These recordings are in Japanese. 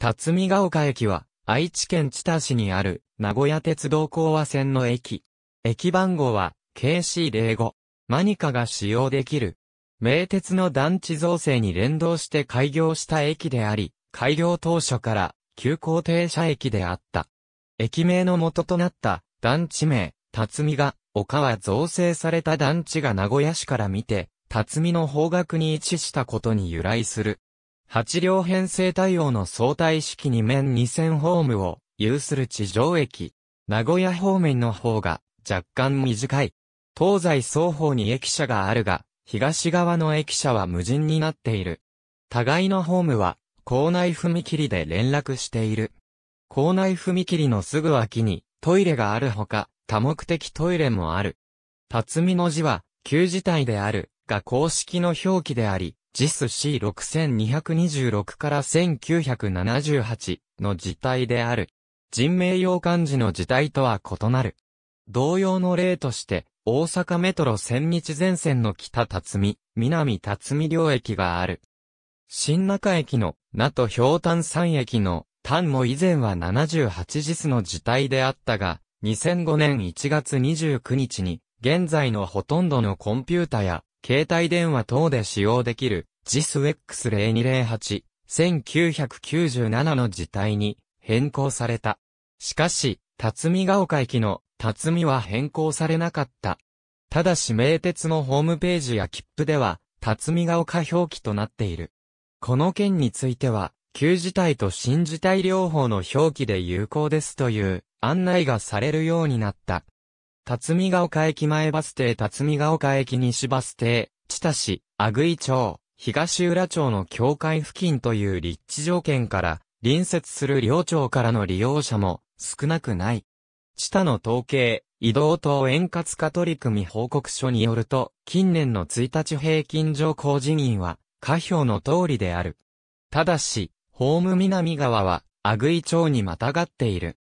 辰巳ヶ丘駅は、愛知県知多市にある、名古屋鉄道講和線の駅。駅番号は、KC05。マニカが使用できる。名鉄の団地造成に連動して開業した駅であり、開業当初から、急行停車駅であった。駅名の元となった、団地名、辰巳が、丘は造成された団地が名古屋市から見て、辰巳の方角に位置したことに由来する。8両編成対応の相対式に面2000ホームを有する地上駅。名古屋方面の方が若干短い。東西双方に駅舎があるが、東側の駅舎は無人になっている。互いのホームは校内踏切で連絡している。校内踏切のすぐ脇にトイレがあるほか、多目的トイレもある。辰巳の字は、旧字体である、が公式の表記であり、JIS C6226 から1978の字体である。人名用漢字の字体とは異なる。同様の例として、大阪メトロ千日前線の北辰美、南辰美両駅がある。新中駅の、名と氷炭山駅の、炭も以前は78ジスの字体であったが、2005年1月29日に、現在のほとんどのコンピュータや携帯電話等で使用できる j i s x 0 2 0 8 1997の字体に変更された。しかし、辰巳ヶ丘駅の辰巳は変更されなかった。ただし名鉄のホームページや切符では、辰巳ヶ丘表記となっている。この件については、旧字体と新字体両方の表記で有効ですという案内がされるようになった。辰巳ヶ丘駅前バス停辰巳ヶ丘駅西バス停、千田市、阿久井町、東浦町の境界付近という立地条件から、隣接する両町からの利用者も少なくない。知多の統計、移動等円滑化取り組み報告書によると、近年の1日平均上工人員は、下表の通りである。ただし、ホーム南側は、阿久井町にまたがっている。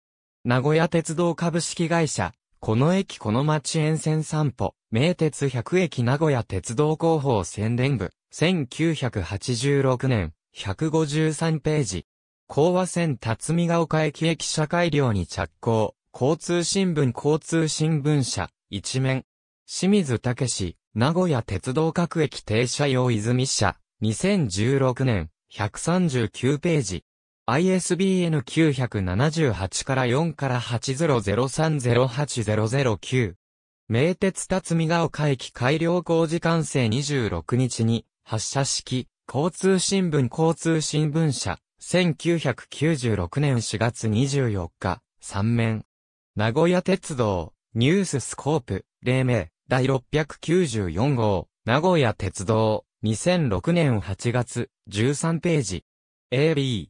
名古屋鉄道株式会社、この駅この町沿線散歩、名鉄100駅名古屋鉄道広報宣伝部、1986年、153ページ。高和線辰巳ヶ丘駅駅社会寮に着工、交通新聞交通新聞社、一面。清水武史、名古屋鉄道各駅停車用泉社、2016年、139ページ。ISBN 978から4から8 0 0 3 0 8 0 0 9名鉄辰巳ヶ丘駅改良工事完成26日に、発車式、交通新聞交通新聞社、1996年4月24日、3面。名古屋鉄道、ニューススコープ、黎明、第694号、名古屋鉄道、2006年8月、13ページ。AB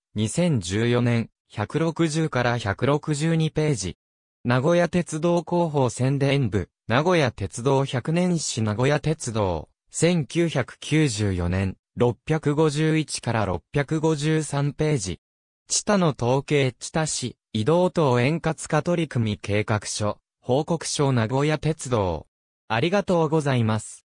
2014年、160から162ページ。名古屋鉄道広報宣伝部、名古屋鉄道100年史名古屋鉄道、1994年、651から653ページ。知多の統計知多市、移動等円滑化取り組み計画書、報告書名古屋鉄道。ありがとうございます。